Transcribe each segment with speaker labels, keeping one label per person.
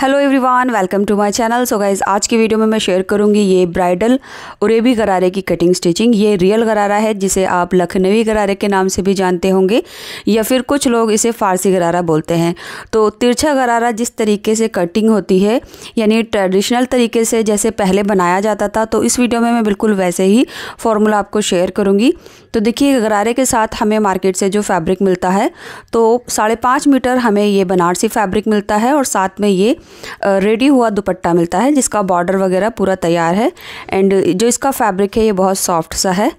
Speaker 1: hello everyone welcome to my channel so guys आज की video में मैं शेयर करूंगी ये ब्राइडल उरेबी गरारे की कटिंग स्टिचिंग ये रियल गरारा है जिसे आप लखनवी गरारे के नाम से भी जानते होंगे या फिर कुछ लोग इसे फारसी गरारा बोलते हैं तो तिरछा गरारा जिस तरीके से कटिंग होती है यानी ट्रेडिशनल तरीके से जैसे पहले बनाया जाता था तो इस वीडियो में मैं बिल्कुल वैसे ही फॉर्मूला आपको शेयर करूँगी तो देखिए गरारे के साथ हमें मार्केट से जो फैब्रिक मिलता है तो साढ़े पाँच मीटर हमें ये बनारसी फैब्रिक मिलता है और साथ में ये रेडी हुआ दुपट्टा मिलता है जिसका बॉर्डर वगैरह पूरा तैयार है एंड जो इसका फैब्रिक है ये बहुत सॉफ्ट सा है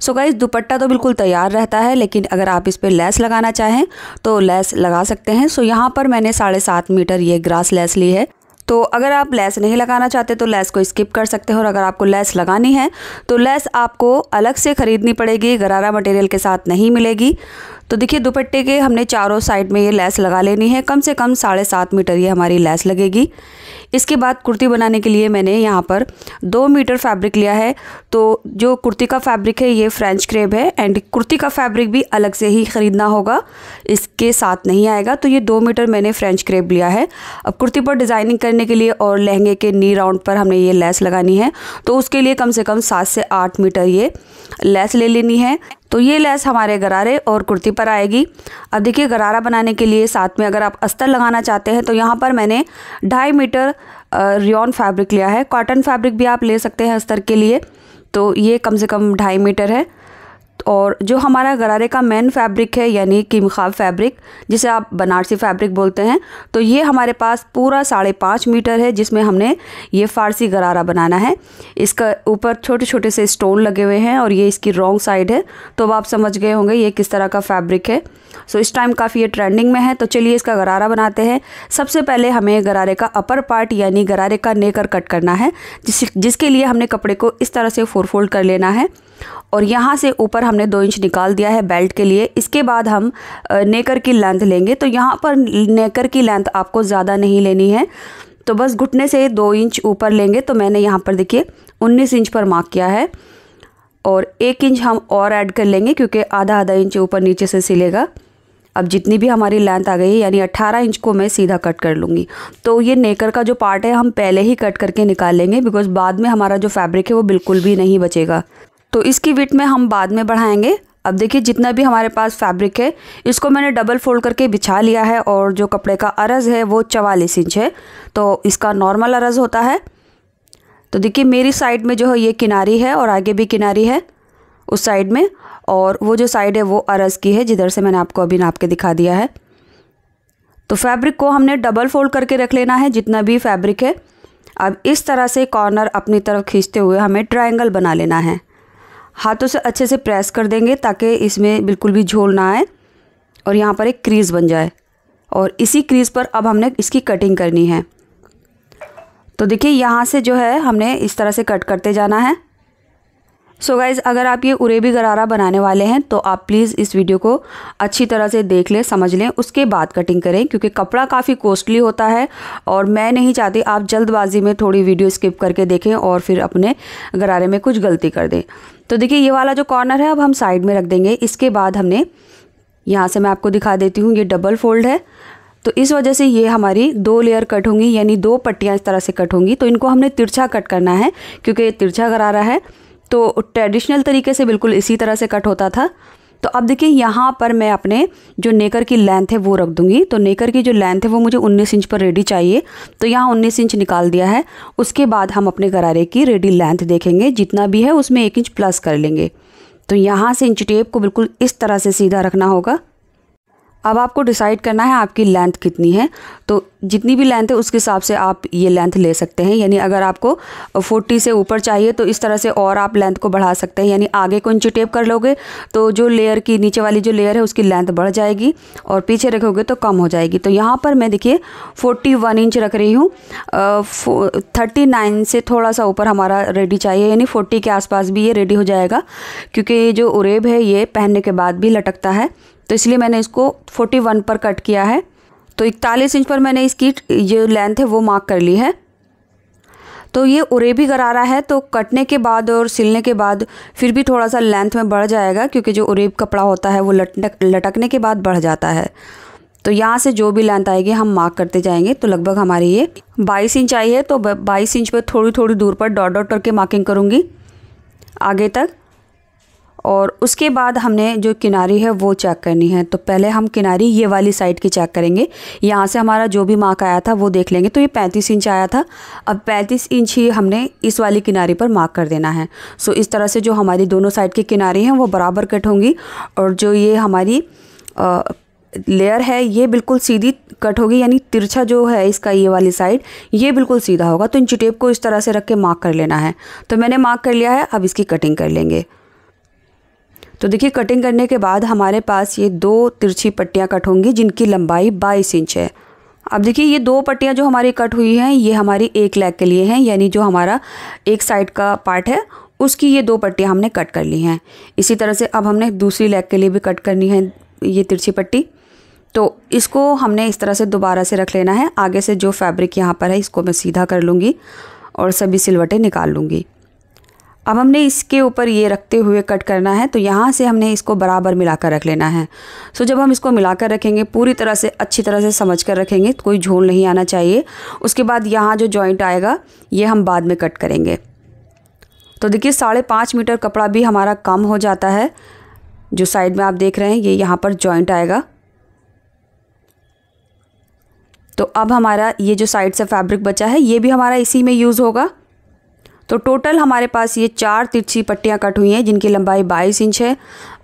Speaker 1: सो so गाइज दुपट्टा तो बिल्कुल तैयार रहता है लेकिन अगर आप इस पर लेस लगाना चाहें तो लेस लगा सकते हैं सो so यहाँ पर मैंने साढ़े सात मीटर ये ग्रास लेस ली है तो अगर आप लेस नहीं लगाना चाहते तो लेस को स्किप कर सकते हो और अगर आपको लेस लगानी है तो लेस आपको अलग से ख़रीदनी पड़ेगी गरारा मटेरियल के साथ नहीं मिलेगी तो देखिए दुपट्टे के हमने चारों साइड में ये लेस लगा लेनी है कम से कम साढ़े सात मीटर ये हमारी लेस लगेगी इसके बाद कुर्ती बनाने के लिए मैंने यहाँ पर दो मीटर फैब्रिक लिया है तो जो कुर्ती का फैब्रिक है ये फ्रेंच क्रेप है एंड कुर्ती का फैब्रिक भी अलग से ही ख़रीदना होगा इसके साथ नहीं आएगा तो ये दो मीटर मैंने फ्रेंच क्रेप लिया है अब कुर्ती पर डिज़ाइनिंग करने के लिए और लहंगे के नी राउंड पर हमने ये लेस लगानी है तो उसके लिए कम से कम सात से आठ मीटर ये लेस ले लेनी है तो ये लेस हमारे गरारे और कुर्ती पर आएगी अब देखिए गरारा बनाने के लिए साथ में अगर आप अस्तर लगाना चाहते हैं तो यहाँ पर मैंने ढाई मीटर रियॉन फैब्रिक लिया है कॉटन फैब्रिक भी आप ले सकते हैं अस्तर के लिए तो ये कम से कम ढाई मीटर है और जो हमारा गरारे का मेन फैब्रिक है यानी मखाब फैब्रिक जिसे आप बनारसी फैब्रिक बोलते हैं तो ये हमारे पास पूरा साढ़े पाँच मीटर है जिसमें हमने ये फारसी गरारा बनाना है इसका ऊपर छोटे छोटे से स्टोन लगे हुए हैं और ये इसकी रॉन्ग साइड है तो अब आप समझ गए होंगे ये किस तरह का फैब्रिक है सो इस टाइम काफ़ी ये ट्रेंडिंग में है तो चलिए इसका गरारा बनाते हैं सबसे पहले हमें गरारे का अपर पार्ट यानी गरारे का नेकर कट करना है जिस जिसके लिए हमने कपड़े को इस तरह से फोर फोल्ड कर लेना है और यहाँ से ऊपर हमने दो इंच निकाल दिया है बेल्ट के लिए इसके बाद हम नेकर की लेंथ लेंगे तो यहाँ पर नेकर की लेंथ आपको ज़्यादा नहीं लेनी है तो बस घुटने से दो इंच ऊपर लेंगे तो मैंने यहाँ पर देखिए उन्नीस इंच पर मार्क किया है और एक इंच हम और ऐड कर लेंगे क्योंकि आधा आधा इंच ऊपर नीचे से सिलेगा अब जितनी भी हमारी लेंथ आ गई है यानी 18 इंच को मैं सीधा कट कर लूँगी तो ये नेकर का जो पार्ट है हम पहले ही कट करके निकाल लेंगे बिकॉज बाद में हमारा जो फैब्रिक है वो बिल्कुल भी नहीं बचेगा तो इसकी विट में हम बाद में बढ़ाएंगे अब देखिए जितना भी हमारे पास फैब्रिक है इसको मैंने डबल फोल्ड करके बिछा लिया है और जो कपड़े का अरज है वो चवालीस इंच है तो इसका नॉर्मल अरज होता है तो देखिए मेरी साइड में जो है ये किनारी है और आगे भी किनारी है उस साइड में और वो जो साइड है वो अरज की है जिधर से मैंने आपको अभी नाप के दिखा दिया है तो फैब्रिक को हमने डबल फोल्ड करके रख लेना है जितना भी फैब्रिक है अब इस तरह से कॉर्नर अपनी तरफ खींचते हुए हमें ट्रायंगल बना लेना है हाथों से अच्छे से प्रेस कर देंगे ताकि इसमें बिल्कुल भी झोल ना आए और यहाँ पर एक क्रीज़ बन जाए और इसी क्रीज़ पर अब हमने इसकी कटिंग करनी है तो देखिए यहाँ से जो है हमने इस तरह से कट करते जाना है सो so गाइज़ अगर आप ये उरेबी गरारा बनाने वाले हैं तो आप प्लीज़ इस वीडियो को अच्छी तरह से देख लें समझ लें उसके बाद कटिंग करें क्योंकि कपड़ा काफ़ी कॉस्टली होता है और मैं नहीं चाहती आप जल्दबाजी में थोड़ी वीडियो स्किप करके देखें और फिर अपने गरारे में कुछ गलती कर दें तो देखिए ये वाला जो कॉर्नर है अब हम साइड में रख देंगे इसके बाद हमने यहाँ से मैं आपको दिखा देती हूँ ये डबल फोल्ड है तो इस वजह से ये हमारी दो लेयर कट होंगी यानी दो पट्टियाँ इस तरह से कट होंगी तो इनको हमने तिरछा कट करना है क्योंकि ये तिरछा गरारा है तो ट्रेडिशनल तरीके से बिल्कुल इसी तरह से कट होता था तो अब देखिए यहाँ पर मैं अपने जो नेकर की लेंथ है वो रख दूँगी तो नेकर की जो लेंथ है वो मुझे 19 इंच पर रेडी चाहिए तो यहाँ 19 इंच निकाल दिया है उसके बाद हम अपने गरारे की रेडी लेंथ देखेंगे जितना भी है उसमें एक इंच प्लस कर लेंगे तो यहाँ से इंच टेप को बिल्कुल इस तरह से सीधा रखना होगा अब आपको डिसाइड करना है आपकी लेंथ कितनी है तो जितनी भी लेंथ है उसके हिसाब से आप ये लेंथ ले सकते हैं यानी अगर आपको 40 से ऊपर चाहिए तो इस तरह से और आप लेंथ को बढ़ा सकते हैं यानी आगे को इंची टेप कर लोगे तो जो लेयर की नीचे वाली जो लेयर है उसकी लेंथ बढ़ जाएगी और पीछे रखोगे तो कम हो जाएगी तो यहाँ पर मैं देखिए फोर्टी इंच रख रही हूँ थर्टी से थोड़ा सा ऊपर हमारा रेडी चाहिए यानी फोर्टी के आसपास भी ये रेडी हो जाएगा क्योंकि ये जो उरेब है ये पहनने के बाद भी लटकता है तो इसलिए मैंने इसको 41 पर कट किया है तो इकतालीस इंच पर मैंने इसकी जो लेंथ है वो मार्क कर ली है तो ये उरेबी गरारा है तो कटने के बाद और सिलने के बाद फिर भी थोड़ा सा लेंथ में बढ़ जाएगा क्योंकि जो उरेब कपड़ा होता है वो लटक लटकने के बाद बढ़ जाता है तो यहाँ से जो भी लेंथ आएगी हम मार्क करते जाएंगे तो लगभग हमारी ये 22 इंच आई है तो 22 इंच पर थोड़ी थोड़ी दूर पर डॉट डॉट करके मार्किंग करूँगी आगे तक और उसके बाद हमने जो किनारी है वो चेक करनी है तो पहले हम किनारी ये वाली साइड की चेक करेंगे यहाँ से हमारा जो भी मार्क आया था वो देख लेंगे तो ये 35 इंच आया था अब 35 इंच ही हमने इस वाली किनारी पर मार्क कर देना है सो इस तरह से जो हमारी दोनों साइड की किनारी हैं वो बराबर कट होंगी और जो ये हमारी आ, लेयर है ये बिल्कुल सीधी कट होगी यानी तिरछा जो है इसका ये वाली साइड ये बिल्कुल सीधा होगा तो इंची टेप को इस तरह से रख के मार्क कर लेना है तो मैंने मार्क कर लिया है अब इसकी कटिंग कर लेंगे तो देखिए कटिंग करने के बाद हमारे पास ये दो तिरछी पट्टियाँ कट होंगी जिनकी लंबाई बाईस इंच है अब देखिए ये दो पट्टियाँ जो हमारी कट हुई हैं ये हमारी एक लेग के लिए हैं यानी जो हमारा एक साइड का पार्ट है उसकी ये दो पट्टियाँ हमने कट कर ली हैं इसी तरह से अब हमने दूसरी लेग के लिए भी कट करनी है ये तिरछी पट्टी तो इसको हमने इस तरह से दोबारा से रख लेना है आगे से जो फैब्रिक यहाँ पर है इसको मैं सीधा कर लूँगी और सभी सिलवटें निकाल लूँगी अब हमने इसके ऊपर ये रखते हुए कट करना है तो यहाँ से हमने इसको बराबर मिलाकर रख लेना है सो जब हम इसको मिलाकर रखेंगे पूरी तरह से अच्छी तरह से समझ कर रखेंगे तो कोई झोल नहीं आना चाहिए उसके बाद यहाँ जो जॉइंट आएगा ये हम बाद में कट करेंगे तो देखिए साढ़े पाँच मीटर कपड़ा भी हमारा कम हो जाता है जो साइड में आप देख रहे हैं ये यहाँ पर जॉइंट आएगा तो अब हमारा ये जो साइड से फैब्रिक बचा है ये भी हमारा इसी में यूज़ होगा तो टोटल हमारे पास ये चार तिरछी पट्टियाँ कट हुई हैं जिनकी लंबाई 22 इंच है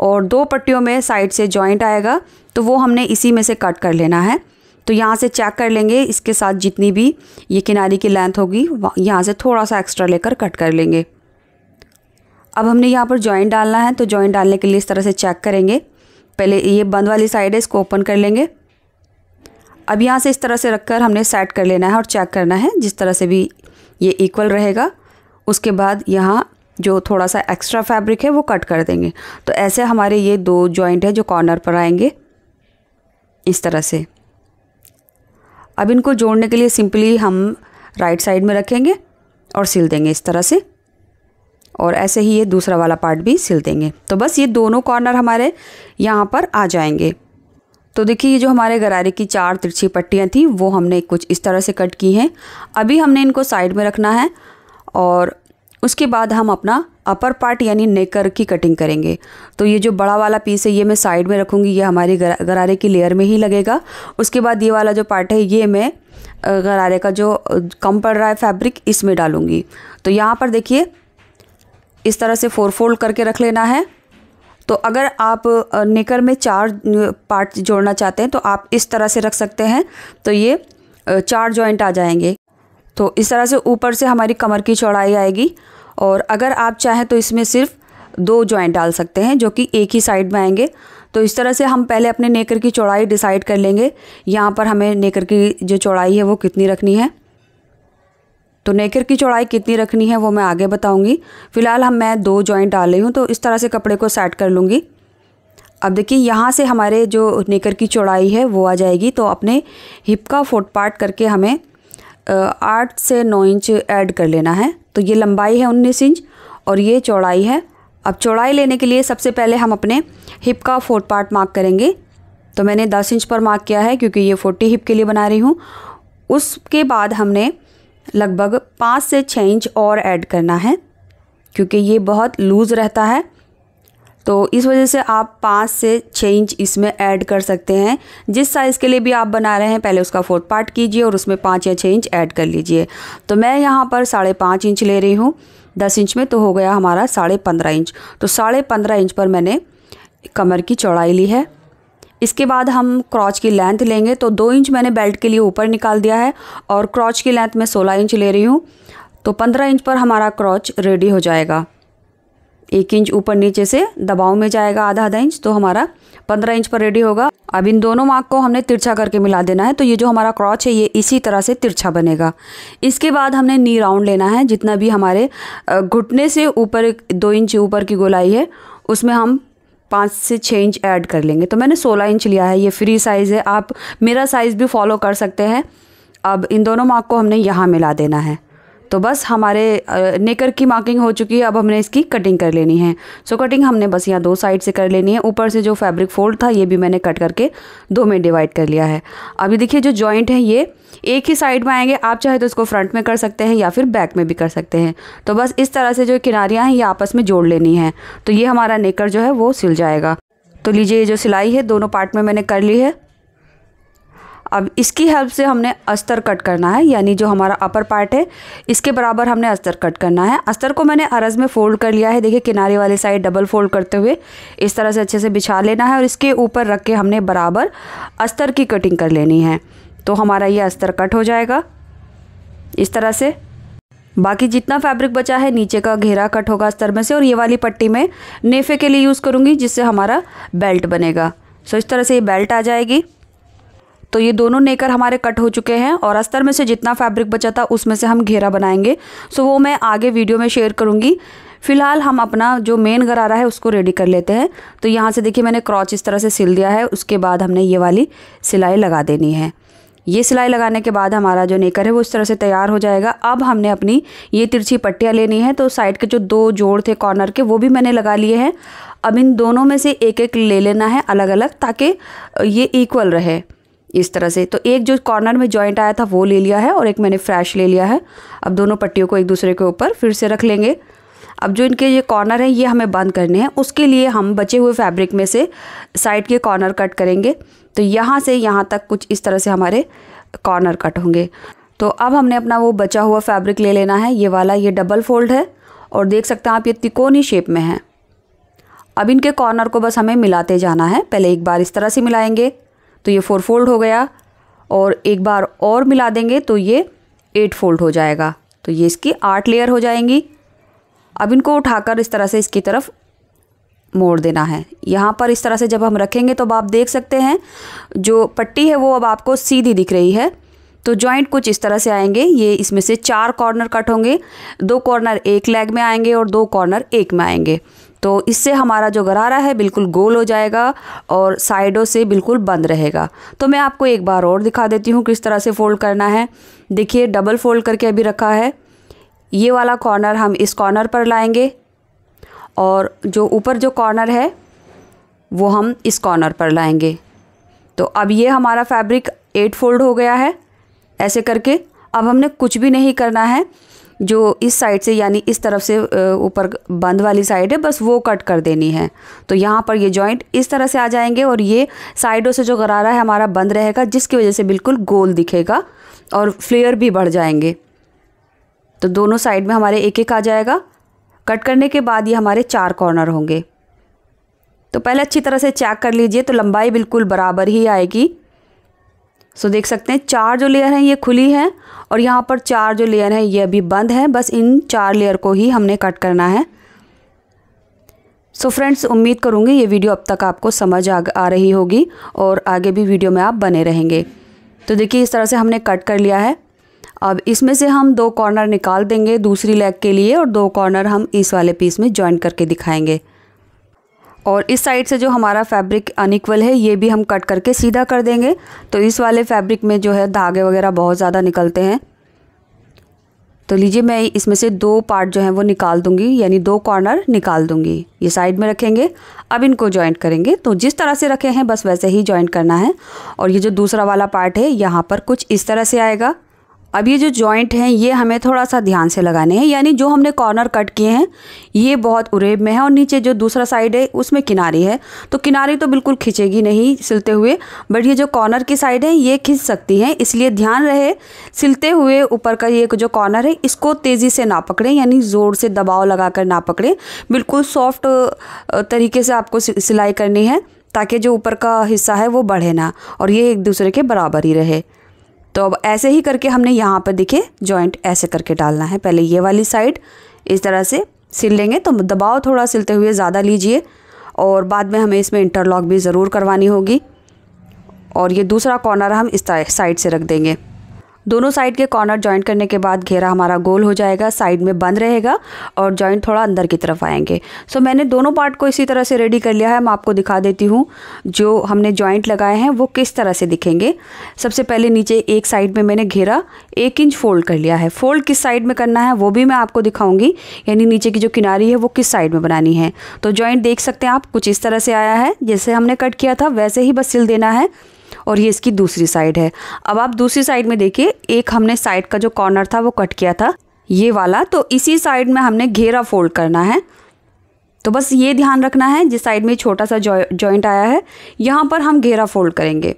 Speaker 1: और दो पट्टियों में साइड से जॉइंट आएगा तो वो हमने इसी में से कट कर लेना है तो यहाँ से चेक कर लेंगे इसके साथ जितनी भी ये किनारे की लेंथ होगी यहाँ से थोड़ा सा एक्स्ट्रा लेकर कट कर लेंगे अब हमने यहाँ पर जॉइंट डालना है तो जॉइंट डालने के लिए इस तरह से चेक करेंगे पहले ये बंद वाली साइड है इसको ओपन कर लेंगे अब यहाँ से इस तरह से रखकर हमने सेट कर लेना है और चेक करना है जिस तरह से भी ये इक्वल रहेगा उसके बाद यहाँ जो थोड़ा सा एक्स्ट्रा फैब्रिक है वो कट कर देंगे तो ऐसे हमारे ये दो जॉइंट है जो कॉर्नर पर आएंगे इस तरह से अब इनको जोड़ने के लिए सिंपली हम राइट साइड में रखेंगे और सिल देंगे इस तरह से और ऐसे ही ये दूसरा वाला पार्ट भी सिल देंगे तो बस ये दोनों कॉर्नर हमारे यहाँ पर आ जाएंगे तो देखिए ये जो हमारे गरारे की चार तिरछी पट्टियाँ थी वो हमने कुछ इस तरह से कट की हैं अभी हमने इनको साइड में रखना है और उसके बाद हम अपना अपर पार्ट यानी नेकर की कटिंग करेंगे तो ये जो बड़ा वाला पीस है ये मैं साइड में रखूँगी ये हमारी गरारे की लेयर में ही लगेगा उसके बाद ये वाला जो पार्ट है ये मैं गरारे का जो कम पड़ रहा है फैब्रिक इसमें डालूँगी तो यहाँ पर देखिए इस तरह से फोर फोल्ड करके रख लेना है तो अगर आप नेकर में चार पार्ट जोड़ना चाहते हैं तो आप इस तरह से रख सकते हैं तो ये चार जॉइंट आ जाएंगे तो इस तरह से ऊपर से हमारी कमर की चौड़ाई आएगी और अगर आप चाहें तो इसमें सिर्फ दो जॉइंट डाल सकते हैं जो कि एक ही साइड में आएंगे तो इस तरह से हम पहले अपने नेकर की चौड़ाई डिसाइड कर लेंगे यहाँ पर हमें नेकर की जो चौड़ाई है वो कितनी रखनी है तो नेकर की चौड़ाई कितनी रखनी है वो मैं आगे बताऊँगी फ़िलहाल हम मैं दो जॉइंट डाल रही हूँ तो इस तरह से कपड़े को सेट कर लूँगी अब देखिए यहाँ से हमारे जो नेकर की चौड़ाई है वो आ जाएगी तो अपने हिप का फुटपाट पार्ट करके हमें आठ से नौ इंच ऐड कर लेना है तो ये लंबाई है उन्नीस इंच और ये चौड़ाई है अब चौड़ाई लेने के लिए सबसे पहले हम अपने हिप का फोर्थ पार्ट मार्क करेंगे तो मैंने दस इंच पर मार्क किया है क्योंकि ये फोर्टी हिप के लिए बना रही हूँ उसके बाद हमने लगभग पाँच से छः इंच और ऐड करना है क्योंकि ये बहुत लूज़ रहता है तो इस वजह से आप पाँच से छः इंच इसमें ऐड कर सकते हैं जिस साइज़ के लिए भी आप बना रहे हैं पहले उसका फोर्थ पार्ट कीजिए और उसमें पाँच या छः इंच ऐड कर लीजिए तो मैं यहाँ पर साढ़े पाँच इंच ले रही हूँ दस इंच में तो हो गया हमारा साढ़े पंद्रह इंच तो साढ़े पंद्रह इंच पर मैंने कमर की चौड़ाई ली है इसके बाद हम क्रॉच की लेंथ लेंगे तो दो इंच मैंने बेल्ट के लिए ऊपर निकाल दिया है और क्रॉच की लेंथ मैं सोलह इंच ले रही हूँ तो पंद्रह इंच पर हमारा क्रॉच रेडी हो जाएगा एक इंच ऊपर नीचे से दबाव में जाएगा आधा आधा इंच तो हमारा पंद्रह इंच पर रेडी होगा अब इन दोनों मार्क को हमने तिरछा करके मिला देना है तो ये जो हमारा क्रॉच है ये इसी तरह से तिरछा बनेगा इसके बाद हमने नी राउंड लेना है जितना भी हमारे घुटने से ऊपर दो इंच ऊपर की गोलाई है उसमें हम पाँच से छः इंच ऐड कर लेंगे तो मैंने सोलह इंच लिया है ये फ्री साइज़ है आप मेरा साइज़ भी फॉलो कर सकते हैं अब इन दोनों मार्क को हमने यहाँ मिला देना है तो बस हमारे नेकर की मार्किंग हो चुकी है अब हमने इसकी कटिंग कर लेनी है सो कटिंग हमने बस यहाँ दो साइड से कर लेनी है ऊपर से जो फैब्रिक फोल्ड था ये भी मैंने कट करके दो में डिवाइड कर लिया है अभी देखिए जो जॉइंट है ये एक ही साइड में आएंगे आप चाहे तो इसको फ्रंट में कर सकते हैं या फिर बैक में भी कर सकते हैं तो बस इस तरह से जो किनारियाँ हैं ये आपस में जोड़ लेनी है तो ये हमारा नेकर जो है वो सिल जाएगा तो लीजिए ये जो सिलाई है दोनों पार्ट में मैंने कर ली है अब इसकी हेल्प से हमने अस्तर कट करना है यानी जो हमारा अपर पार्ट है इसके बराबर हमने अस्तर कट करना है अस्तर को मैंने अरज में फोल्ड कर लिया है देखिए किनारे वाले साइड डबल फोल्ड करते हुए इस तरह से अच्छे से बिछा लेना है और इसके ऊपर रख के हमने बराबर अस्तर की कटिंग कर लेनी है तो हमारा ये अस्तर कट हो जाएगा इस तरह से बाकी जितना फैब्रिक बचा है नीचे का घेरा कट होगा अस्तर में से और ये वाली पट्टी में नेफे के लिए यूज़ करूँगी जिससे हमारा बेल्ट बनेगा सो इस तरह से ये बेल्ट आ जाएगी तो ये दोनों नेकर हमारे कट हो चुके हैं और अस्तर में से जितना फैब्रिक बचा था उसमें से हम घेरा बनाएंगे सो वो मैं आगे वीडियो में शेयर करूँगी फिलहाल हम अपना जो मेन गरारा है उसको रेडी कर लेते हैं तो यहाँ से देखिए मैंने क्रॉच इस तरह से सिल दिया है उसके बाद हमने ये वाली सिलाई लगा देनी है ये सिलाई लगाने के बाद हमारा जो नेकर है वो इस तरह से तैयार हो जाएगा अब हमने अपनी ये तिरछी पट्टियाँ लेनी है तो साइड के जो दो जोड़ थे कॉर्नर के वो भी मैंने लगा लिए हैं अब इन दोनों में से एक एक ले लेना है अलग अलग ताकि ये इक्वल रहे इस तरह से तो एक जो कॉर्नर में जॉइंट आया था वो ले लिया है और एक मैंने फ्रैश ले लिया है अब दोनों पट्टियों को एक दूसरे के ऊपर फिर से रख लेंगे अब जो इनके ये कॉर्नर हैं ये हमें बंद करने हैं उसके लिए हम बचे हुए फैब्रिक में से साइड के कॉर्नर कट करेंगे तो यहाँ से यहाँ तक कुछ इस तरह से हमारे कॉर्नर कट होंगे तो अब हमने अपना वो बचा हुआ फैब्रिक ले लेना है ये वाला ये डबल फोल्ड है और देख सकते हैं आप ये तिकोनी शेप में है अब इनके कॉर्नर को बस हमें मिलाते जाना है पहले एक बार इस तरह से मिलाएंगे तो ये फोर फोल्ड हो गया और एक बार और मिला देंगे तो ये एट फोल्ड हो जाएगा तो ये इसकी आठ लेयर हो जाएंगी अब इनको उठाकर इस तरह से इसकी तरफ मोड़ देना है यहाँ पर इस तरह से जब हम रखेंगे तो अब आप देख सकते हैं जो पट्टी है वो अब आपको सीधी दिख रही है तो जॉइंट कुछ इस तरह से आएंगे ये इसमें से चार कॉर्नर कट होंगे दो कॉर्नर एक लेग में आएंगे और दो कॉर्नर एक में आएंगे तो इससे हमारा जो गरारा है बिल्कुल गोल हो जाएगा और साइडों से बिल्कुल बंद रहेगा तो मैं आपको एक बार और दिखा देती हूँ किस तरह से फ़ोल्ड करना है देखिए डबल फ़ोल्ड करके अभी रखा है ये वाला कॉर्नर हम इस कॉर्नर पर लाएंगे और जो ऊपर जो कॉर्नर है वो हम इस कॉर्नर पर लाएंगे तो अब ये हमारा फैब्रिक एट फोल्ड हो गया है ऐसे करके अब हमने कुछ भी नहीं करना है जो इस साइड से यानी इस तरफ से ऊपर बंद वाली साइड है बस वो कट कर देनी है तो यहाँ पर ये जॉइंट इस तरह से आ जाएंगे और ये साइडों से जो गरारा है हमारा बंद रहेगा जिसकी वजह से बिल्कुल गोल दिखेगा और फ्लेयर भी बढ़ जाएंगे तो दोनों साइड में हमारे एक एक आ जाएगा कट करने के बाद ये हमारे चार कॉर्नर होंगे तो पहले अच्छी तरह से चेक कर लीजिए तो लंबाई बिल्कुल बराबर ही आएगी सो देख सकते हैं चार जो लेयर हैं ये खुली है और यहाँ पर चार जो लेयर हैं ये अभी बंद है बस इन चार लेयर को ही हमने कट करना है सो so फ्रेंड्स उम्मीद करूँगी ये वीडियो अब तक आपको समझ आ, आ रही होगी और आगे भी वीडियो में आप बने रहेंगे तो देखिए इस तरह से हमने कट कर लिया है अब इसमें से हम दो कॉर्नर निकाल देंगे दूसरी लेग के लिए और दो कॉर्नर हम इस वाले पीस में ज्वाइन करके दिखाएंगे और इस साइड से जो हमारा फैब्रिक अनिकवल है ये भी हम कट करके सीधा कर देंगे तो इस वाले फैब्रिक में जो है धागे वगैरह बहुत ज़्यादा निकलते हैं तो लीजिए मैं इसमें से दो पार्ट जो है वो निकाल दूंगी यानी दो कॉर्नर निकाल दूंगी ये साइड में रखेंगे अब इनको जॉइंट करेंगे तो जिस तरह से रखे हैं बस वैसे ही जॉइंट करना है और ये जो दूसरा वाला पार्ट है यहाँ पर कुछ इस तरह से आएगा अब ये जो जॉइंट हैं ये हमें थोड़ा सा ध्यान से लगाने हैं यानी जो हमने कॉर्नर कट किए हैं ये बहुत उरेब में है और नीचे जो दूसरा साइड है उसमें किनारी है तो किनारी तो बिल्कुल खिंचेगी नहीं सिलते हुए बट ये जो कॉर्नर की साइड है ये खिंच सकती हैं इसलिए ध्यान रहे सिलते हुए ऊपर का ये जो कॉर्नर है इसको तेज़ी से ना पकड़ें यानी ज़ोर से दबाव लगा कर ना पकड़ें बिल्कुल सॉफ्ट तरीके से आपको सिलाई करनी है ताकि जो ऊपर का हिस्सा है वो बढ़े ना और ये एक दूसरे के बराबर ही रहे तो अब ऐसे ही करके हमने यहाँ पर दिखे जॉइंट ऐसे करके डालना है पहले ये वाली साइड इस तरह से सिल लेंगे तो दबाव थोड़ा सिलते हुए ज़्यादा लीजिए और बाद में हमें इसमें इंटरलॉक भी ज़रूर करवानी होगी और ये दूसरा कॉर्नर हम इस साइड से रख देंगे दोनों साइड के कॉर्नर ज्वाइंट करने के बाद घेरा हमारा गोल हो जाएगा साइड में बंद रहेगा और जॉइंट थोड़ा अंदर की तरफ आएंगे सो so, मैंने दोनों पार्ट को इसी तरह से रेडी कर लिया है मैं आपको दिखा देती हूँ जो हमने जॉइंट लगाए हैं वो किस तरह से दिखेंगे सबसे पहले नीचे एक साइड में मैंने घेरा एक इंच फोल्ड कर लिया है फोल्ड किस साइड में करना है वो भी मैं आपको दिखाऊंगी यानी नीचे की जो किनारी है वो किस साइड में बनानी है तो जॉइंट देख सकते हैं आप कुछ इस तरह से आया है जैसे हमने कट किया था वैसे ही बस सिल देना है और ये इसकी दूसरी साइड है अब आप दूसरी साइड में देखिए एक हमने साइड का जो कॉर्नर था वो कट किया था ये वाला तो इसी साइड में हमने घेरा फोल्ड करना है तो बस ये ध्यान रखना है जिस साइड में छोटा सा जॉइंट आया है यहाँ पर हम घेरा फोल्ड करेंगे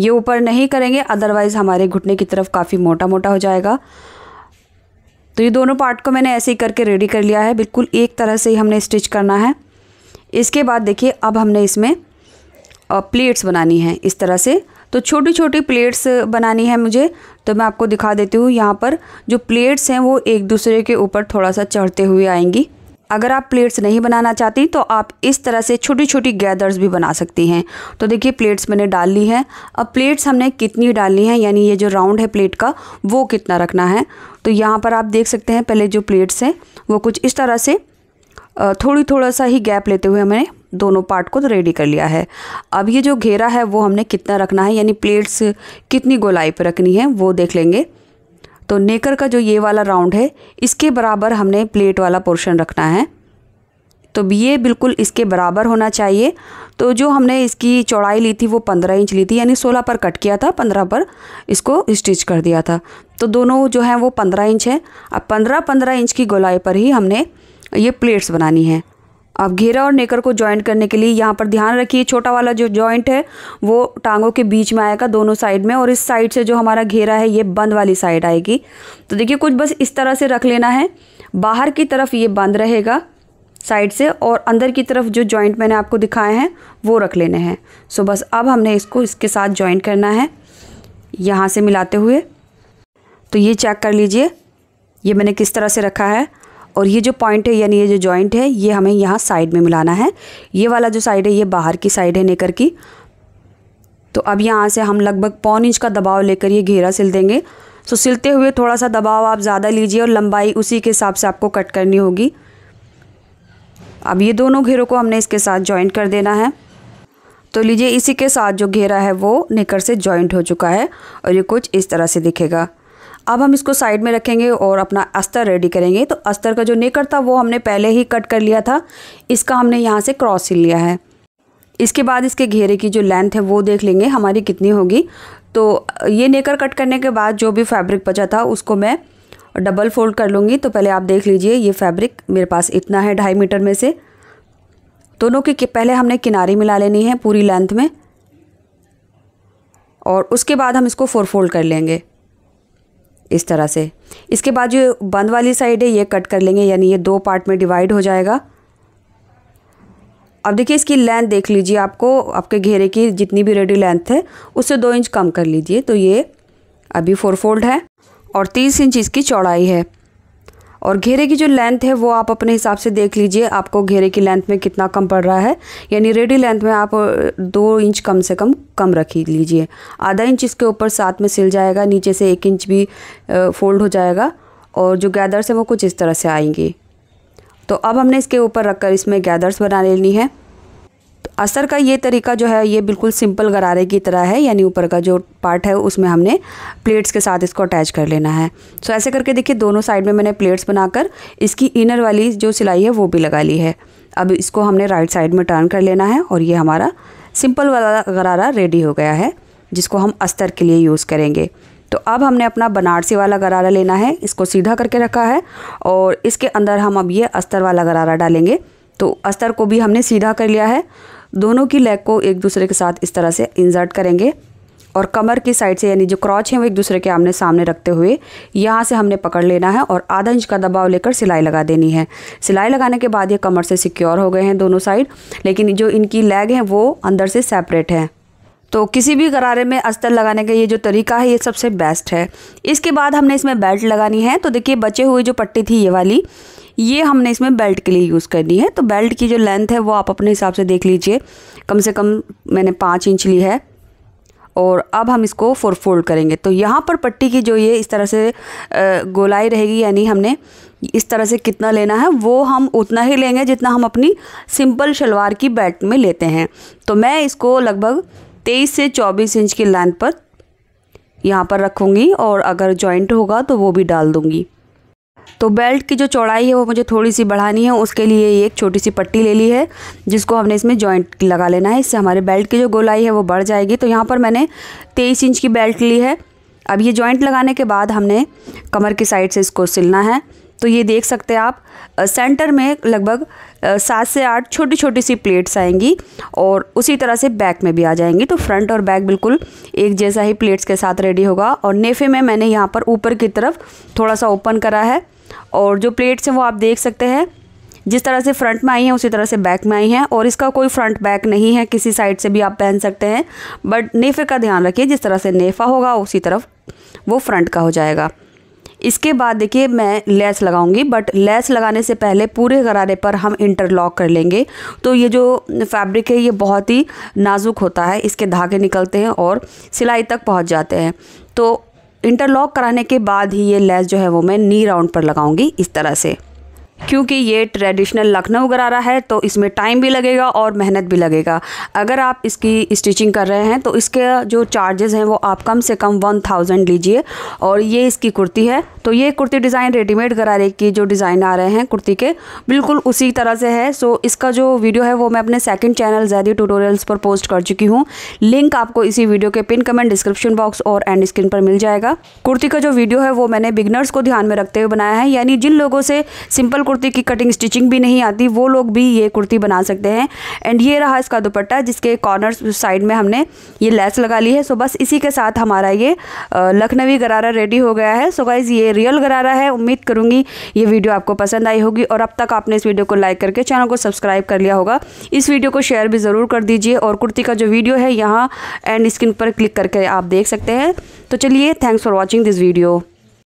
Speaker 1: ये ऊपर नहीं करेंगे अदरवाइज़ हमारे घुटने की तरफ काफ़ी मोटा मोटा हो जाएगा तो ये दोनों पार्ट को मैंने ऐसे ही करके रेडी कर लिया है बिल्कुल एक तरह से ही हमने स्टिच करना है इसके बाद देखिए अब हमने इसमें प्लेट्स बनानी है इस तरह से तो छोटी छोटी प्लेट्स बनानी है मुझे तो मैं आपको दिखा देती हूँ यहाँ पर जो प्लेट्स हैं वो एक दूसरे के ऊपर थोड़ा सा चढ़ते हुए आएंगी अगर आप प्लेट्स नहीं बनाना चाहती तो आप इस तरह से छोटी छोटी गैदर्स भी बना सकती हैं तो देखिए प्लेट्स मैंने डाल ली हैं अब प्लेट्स हमने कितनी डालनी है यानी ये जो राउंड है प्लेट का वो कितना रखना है तो यहाँ पर आप देख सकते हैं पहले जो प्लेट्स हैं वो कुछ इस तरह से थोड़ी थोड़ा सा ही गैप लेते हुए हमें दोनों पार्ट को रेडी तो कर लिया है अब ये जो घेरा है वो हमने कितना रखना है यानी प्लेट्स कितनी गोलाई पर रखनी है वो देख लेंगे तो नेकर का जो ये वाला राउंड है इसके बराबर हमने प्लेट वाला पोर्शन रखना है तो ये बिल्कुल इसके बराबर होना चाहिए तो जो हमने इसकी चौड़ाई ली थी वो पंद्रह इंच ली थी यानी सोलह पर कट किया था पंद्रह पर इसको स्टिच कर दिया था तो दोनों जो हैं वो पंद्रह इंच हैं अब पंद्रह पंद्रह इंच की गोलाई पर ही हमने ये प्लेट्स बनानी है अब घेरा और नेकर को ज्वाइंट करने के लिए यहाँ पर ध्यान रखिए छोटा वाला जो जॉइंट है वो टांगों के बीच में आएगा दोनों साइड में और इस साइड से जो हमारा घेरा है ये बंद वाली साइड आएगी तो देखिए कुछ बस इस तरह से रख लेना है बाहर की तरफ ये बंद रहेगा साइड से और अंदर की तरफ जो जॉइंट मैंने आपको दिखाए हैं वो रख लेने हैं सो बस अब हमने इसको इसके साथ जॉइंट करना है यहाँ से मिलाते हुए तो ये चेक कर लीजिए ये मैंने किस तरह से रखा है और ये जो पॉइंट है यानी ये जो जॉइंट है ये हमें यहाँ साइड में मिलाना है ये वाला जो साइड है ये बाहर की साइड है नेकर की तो अब यहाँ से हम लगभग पौन इंच का दबाव लेकर ये घेरा सिल देंगे सो तो सिलते हुए थोड़ा सा दबाव आप ज़्यादा लीजिए और लंबाई उसी के हिसाब से आपको कट करनी होगी अब ये दोनों घेरों को हमने इसके साथ जॉइंट कर देना है तो लीजिए इसी के साथ जो घेरा है वो निकर से जॉइंट हो चुका है और ये कुछ इस तरह से दिखेगा अब हम इसको साइड में रखेंगे और अपना अस्तर रेडी करेंगे तो अस्तर का जो नेकर था वो हमने पहले ही कट कर लिया था इसका हमने यहाँ से क्रॉस ही लिया है इसके बाद इसके घेरे की जो लेंथ है वो देख लेंगे हमारी कितनी होगी तो ये नेकर कट करने के बाद जो भी फैब्रिक बचा था उसको मैं डबल फोल्ड कर लूँगी तो पहले आप देख लीजिए ये फैब्रिक मेरे पास इतना है ढाई मीटर में से दोनों के पहले हमने किनारी मिला लेनी है पूरी लेंथ में और उसके बाद हम इसको फोर फोल्ड कर लेंगे इस तरह से इसके बाद जो बंद वाली साइड है ये कट कर लेंगे यानी ये दो पार्ट में डिवाइड हो जाएगा अब देखिए इसकी लेंथ देख लीजिए आपको आपके घेरे की जितनी भी रेडी लेंथ है उससे दो इंच कम कर लीजिए तो ये अभी फोर फोल्ड है और तीस इंच इसकी चौड़ाई है और घेरे की जो लेंथ है वो आप अपने हिसाब से देख लीजिए आपको घेरे की लेंथ में कितना कम पड़ रहा है यानी रेडी लेंथ में आप दो इंच कम से कम कम रख लीजिए आधा इंच इसके ऊपर साथ में सिल जाएगा नीचे से एक इंच भी फोल्ड हो जाएगा और जो गैदर्स हैं वो कुछ इस तरह से आएंगे तो अब हमने इसके ऊपर रखकर इसमें गैदर्स बना लेनी है असर का ये तरीका जो है ये बिल्कुल सिंपल गरारे की तरह है यानी ऊपर का जो पार्ट है उसमें हमने प्लेट्स के साथ इसको अटैच कर लेना है सो ऐसे करके देखिए दोनों साइड में मैंने प्लेट्स बनाकर इसकी इनर वाली जो सिलाई है वो भी लगा ली है अब इसको हमने राइट साइड में टर्न कर लेना है और ये हमारा सिंपल वाला गरारा रेडी हो गया है जिसको हम अस्तर के लिए यूज़ करेंगे तो अब हमने अपना बनारसी वाला गरारा लेना है इसको सीधा करके रखा है और इसके अंदर हम अब ये अस्तर वाला गरारा डालेंगे तो अस्तर को भी हमने सीधा कर लिया है दोनों की लेग को एक दूसरे के साथ इस तरह से इंजर्ट करेंगे और कमर की साइड से यानी जो क्रॉच है वो एक दूसरे के आमने सामने रखते हुए यहाँ से हमने पकड़ लेना है और आधा इंच का दबाव लेकर सिलाई लगा देनी है सिलाई लगाने के बाद ये कमर से सिक्योर हो गए हैं दोनों साइड लेकिन जो इनकी लेग हैं वो अंदर से सेपरेट है तो किसी भी गरारे में अस्तर लगाने का ये जो तरीका है ये सबसे बेस्ट है इसके बाद हमने इसमें बेल्ट लगानी है तो देखिए बचे हुए जो पट्टी थी ये वाली ये हमने इसमें बेल्ट के लिए यूज़ करनी है तो बेल्ट की जो लेंथ है वो आप अपने हिसाब से देख लीजिए कम से कम मैंने पाँच इंच ली है और अब हम इसको फोर फोल्ड करेंगे तो यहाँ पर पट्टी की जो ये इस तरह से गोलाई रहेगी यानी हमने इस तरह से कितना लेना है वो हम उतना ही लेंगे जितना हम अपनी सिंपल शलवार की बेल्ट में लेते हैं तो मैं इसको लगभग तेईस से चौबीस इंच की लेंथ पर यहाँ पर रखूँगी और अगर जॉइंट होगा तो वो भी डाल दूँगी तो बेल्ट की जो चौड़ाई है वो मुझे थोड़ी सी बढ़ानी है उसके लिए एक छोटी सी पट्टी ले ली है जिसको हमने इसमें जॉइंट लगा लेना है इससे हमारे बेल्ट की जो गोलाई है वो बढ़ जाएगी तो यहाँ पर मैंने तेईस इंच की बेल्ट ली है अब ये जॉइंट लगाने के बाद हमने कमर की साइड से इसको सिलना है तो ये देख सकते हैं आप सेंटर में लगभग सात से आठ छोटी छोटी सी प्लेट्स आएंगी और उसी तरह से बैक में भी आ जाएंगी तो फ्रंट और बैक बिल्कुल एक जैसा ही प्लेट्स के साथ रेडी होगा और नेफे में मैंने यहाँ पर ऊपर की तरफ थोड़ा सा ओपन करा है और जो प्लेट्स हैं वो आप देख सकते हैं जिस तरह से फ्रंट में आई हैं उसी तरह से बैक में आई हैं और इसका कोई फ्रंट बैक नहीं है किसी साइड से भी आप पहन सकते हैं बट नेफे का ध्यान रखिए जिस तरह से नेफा होगा उसी तरफ वो फ्रंट का हो जाएगा इसके बाद देखिए मैं लेस लगाऊंगी बट लेस लगाने से पहले पूरे गरारे पर हम इंटरलॉक कर लेंगे तो ये जो फैब्रिक है ये बहुत ही नाजुक होता है इसके धागे निकलते हैं और सिलाई तक पहुंच जाते हैं तो इंटरलॉक कराने के बाद ही ये लेस जो है वो मैं नी राउंड पर लगाऊंगी इस तरह से क्योंकि ये ट्रेडिशनल लखनऊ गरारा है तो इसमें टाइम भी लगेगा और मेहनत भी लगेगा अगर आप इसकी स्टिचिंग कर रहे हैं तो इसके जो चार्जेस हैं वो आप कम से कम वन थाउजेंड लीजिए और ये इसकी कुर्ती है तो ये कुर्ती डिज़ाइन रेडीमेड गरारे की जो डिज़ाइन आ रहे हैं कुर्ती के बिल्कुल उसी तरह से है सो इसका जो वीडियो है वो मैं अपने सेकेंड चैनल जैदी टूटोरियल्स पर पोस्ट कर चुकी हूँ लिंक आपको इसी वीडियो के पिन कमेंट डिस्क्रिप्शन बॉक्स और एंड स्क्रीन पर मिल जाएगा कुर्ती का जो वीडियो है वो मैंने बिगनर्स को ध्यान में रखते हुए बनाया है यानी जिन लोगों से सिंपल कुर्ती की कटिंग स्टिचिंग भी नहीं आती वो लोग भी ये कुर्ती बना सकते हैं एंड ये रहा इसका दुपट्टा जिसके कॉर्नर साइड में हमने ये लैस लगा ली है सो बस इसी के साथ हमारा ये लखनवी गरारा रेडी हो गया है सो गाइज़ ये रियल गरारा है उम्मीद करूँगी ये वीडियो आपको पसंद आई होगी और अब तक आपने इस वीडियो को लाइक करके चैनल को सब्सक्राइब कर लिया होगा इस वीडियो को शेयर भी ज़रूर कर दीजिए और कुर्ती का जो वीडियो है यहाँ एंड स्क्रीन पर क्लिक करके आप देख सकते हैं तो चलिए thanks for watching this video